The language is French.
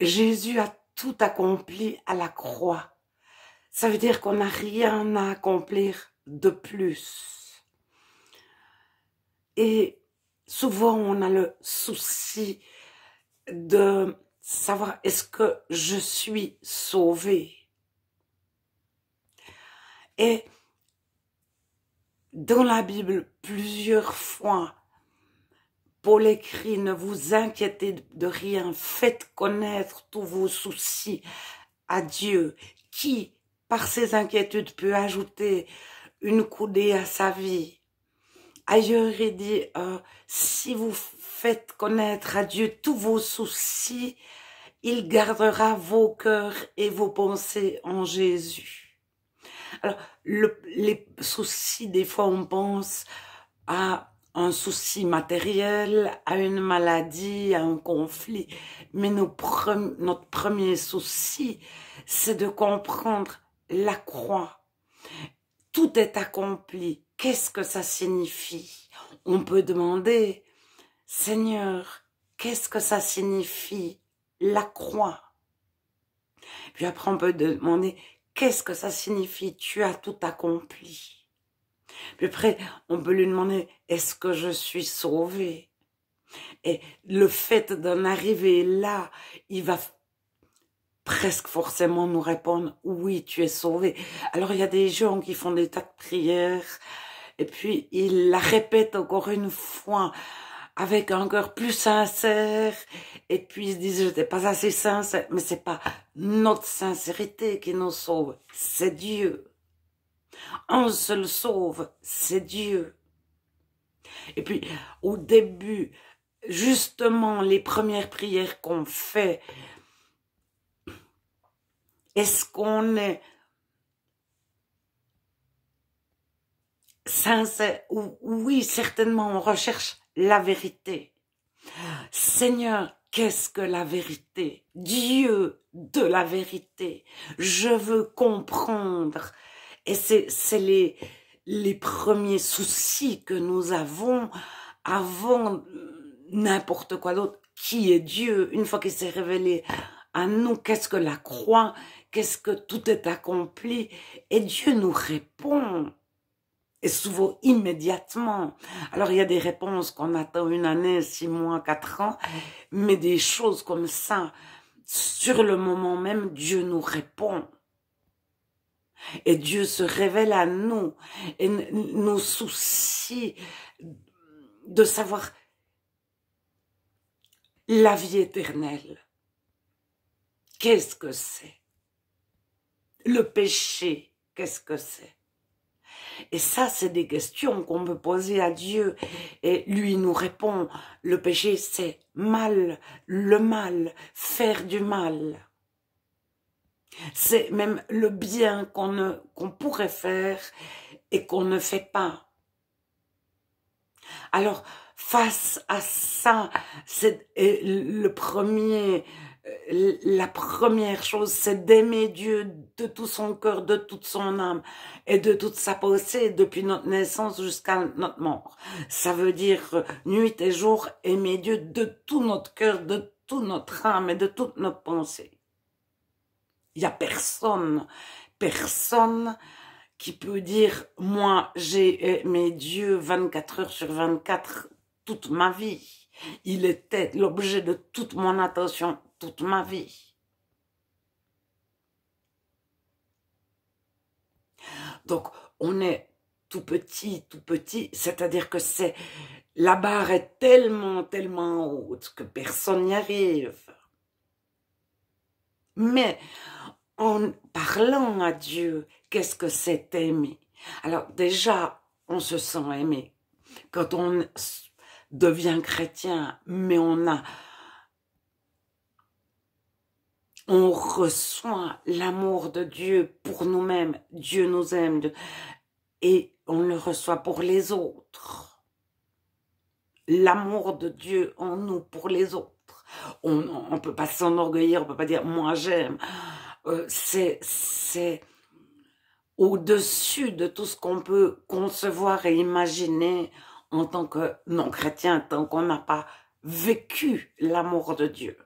Jésus a tout accompli à la croix. Ça veut dire qu'on n'a rien à accomplir de plus. Et souvent, on a le souci de savoir est-ce que je suis sauvé. Et dans la Bible, plusieurs fois, Paul écrit, ne vous inquiétez de rien, faites connaître tous vos soucis à Dieu, qui, par ses inquiétudes, peut ajouter une coudée à sa vie. Ailleurs, il dit, euh, si vous faites connaître à Dieu tous vos soucis, il gardera vos cœurs et vos pensées en Jésus. Alors, les soucis, des fois, on pense à un souci matériel, à une maladie, à un conflit. Mais notre premier souci, c'est de comprendre la croix. Tout est accompli. Qu'est-ce que ça signifie On peut demander, Seigneur, qu'est-ce que ça signifie la croix Puis après, on peut demander, qu'est-ce que ça signifie Tu as tout accompli. Puis après, on peut lui demander, est-ce que je suis sauvé Et le fait d'en arriver là, il va presque forcément nous répondre, oui, tu es sauvé. Alors il y a des gens qui font des tas de prières, et puis ils la répètent encore une fois avec un cœur plus sincère, et puis ils se disent, je n'étais pas assez sincère, mais c'est pas notre sincérité qui nous sauve, c'est Dieu se seul sauve, c'est Dieu. Et puis, au début, justement, les premières prières qu'on fait, est-ce qu'on est sincère Oui, certainement, on recherche la vérité. Seigneur, qu'est-ce que la vérité Dieu de la vérité. Je veux comprendre et c'est les, les premiers soucis que nous avons avant euh, n'importe quoi d'autre. Qui est Dieu Une fois qu'il s'est révélé à nous, qu'est-ce que la croix Qu'est-ce que tout est accompli Et Dieu nous répond et souvent immédiatement. Alors il y a des réponses qu'on attend une année, six mois, quatre ans, mais des choses comme ça, sur le moment même, Dieu nous répond. Et Dieu se révèle à nous et nos soucis de savoir la vie éternelle. Qu'est-ce que c'est Le péché, qu'est-ce que c'est Et ça, c'est des questions qu'on peut poser à Dieu. Et lui nous répond, le péché, c'est mal, le mal, faire du mal. C'est même le bien qu'on pourrait faire et qu'on ne fait pas. Alors, face à ça, c'est le premier, euh, la première chose, c'est d'aimer Dieu de tout son cœur, de toute son âme et de toute sa pensée depuis notre naissance jusqu'à notre mort. Ça veut dire euh, nuit et jour aimer Dieu de tout notre cœur, de toute notre âme et de toutes nos pensées. Il n'y a personne, personne qui peut dire, moi, j'ai eh, mes dieux 24 heures sur 24 toute ma vie. Il était l'objet de toute mon attention toute ma vie. Donc, on est tout petit, tout petit, c'est-à-dire que c'est la barre est tellement, tellement haute que personne n'y arrive. Mais en parlant à Dieu qu'est-ce que c'est aimer. Alors déjà, on se sent aimé quand on devient chrétien, mais on a on reçoit l'amour de Dieu pour nous-mêmes. Dieu nous aime et on le reçoit pour les autres. L'amour de Dieu en nous pour les autres. On ne peut pas s'enorgueillir, on ne peut pas dire moi j'aime. Euh, c'est au-dessus de tout ce qu'on peut concevoir et imaginer en tant que non-chrétien, tant qu'on n'a pas vécu l'amour de Dieu.